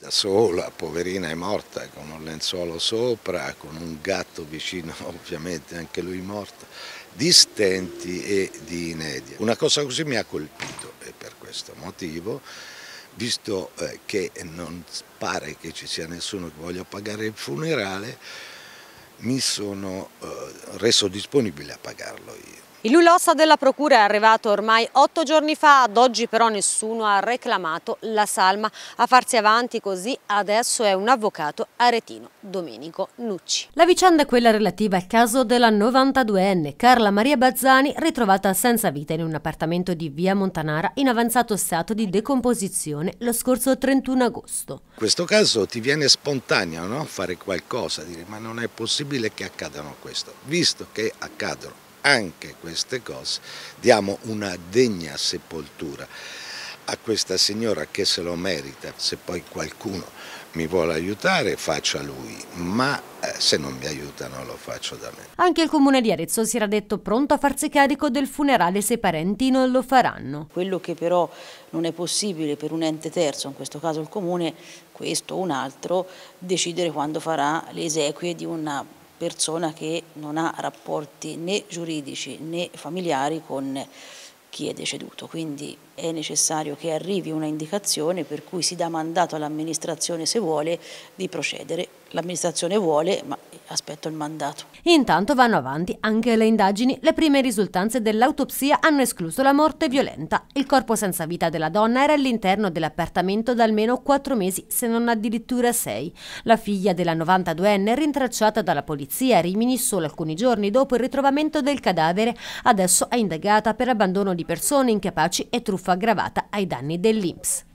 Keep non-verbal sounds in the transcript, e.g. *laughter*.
Da sola, poverina, è morta con un lenzuolo sopra, con un gatto vicino, *laughs* ovviamente anche lui morto, di stenti e di inedia. Una cosa così mi ha colpito e per questo motivo visto eh, che non pare che ci sia nessuno che voglia pagare il funerale, mi sono eh, reso disponibile a pagarlo io. Il Lulossa della Procura è arrivato ormai otto giorni fa, ad oggi però nessuno ha reclamato la salma. A farsi avanti così adesso è un avvocato aretino, Domenico Nucci. La vicenda è quella relativa al caso della 92enne Carla Maria Bazzani, ritrovata senza vita in un appartamento di via Montanara in avanzato stato di decomposizione lo scorso 31 agosto. In questo caso ti viene spontaneo no? fare qualcosa, dire ma non è possibile che accadano questo, visto che accadono anche queste cose, diamo una degna sepoltura a questa signora che se lo merita, se poi qualcuno mi vuole aiutare faccia lui, ma eh, se non mi aiutano lo faccio da me. Anche il comune di Arezzo si era detto pronto a farsi carico del funerale se i parenti non lo faranno. Quello che però non è possibile per un ente terzo, in questo caso il comune, questo o un altro, decidere quando farà le esequie di una persona che non ha rapporti né giuridici né familiari con chi è deceduto, quindi è necessario che arrivi una indicazione per cui si dà mandato all'amministrazione se vuole di procedere l'amministrazione vuole, ma aspetto il mandato. Intanto vanno avanti anche le indagini. Le prime risultanze dell'autopsia hanno escluso la morte violenta. Il corpo senza vita della donna era all'interno dell'appartamento da almeno quattro mesi, se non addirittura sei. La figlia della 92enne, rintracciata dalla polizia a Rimini solo alcuni giorni dopo il ritrovamento del cadavere, adesso è indagata per abbandono di persone incapaci e truffa aggravata ai danni dell'Inps.